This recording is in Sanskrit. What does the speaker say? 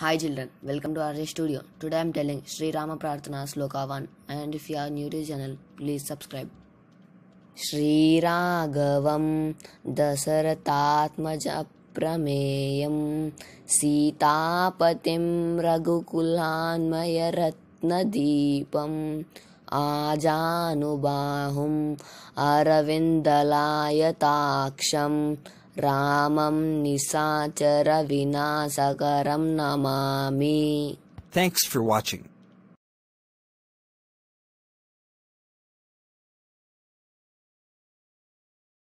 Hi children, welcome to RG Studio. Today I am telling Shri Rama Pratana Slokavan. And if you are new to this channel, please subscribe. Shri Rāgavam Dasaratātma Jāprameyam Sītāpatim Ragu Kulhānmaya Ratnadīpam Ājānubāhum Aravindalāyatākṣam ராமம் நிசாச்சர விநாசகரம் நமாமி தேங்க்ஸ் ஃபார் வாட்சிங்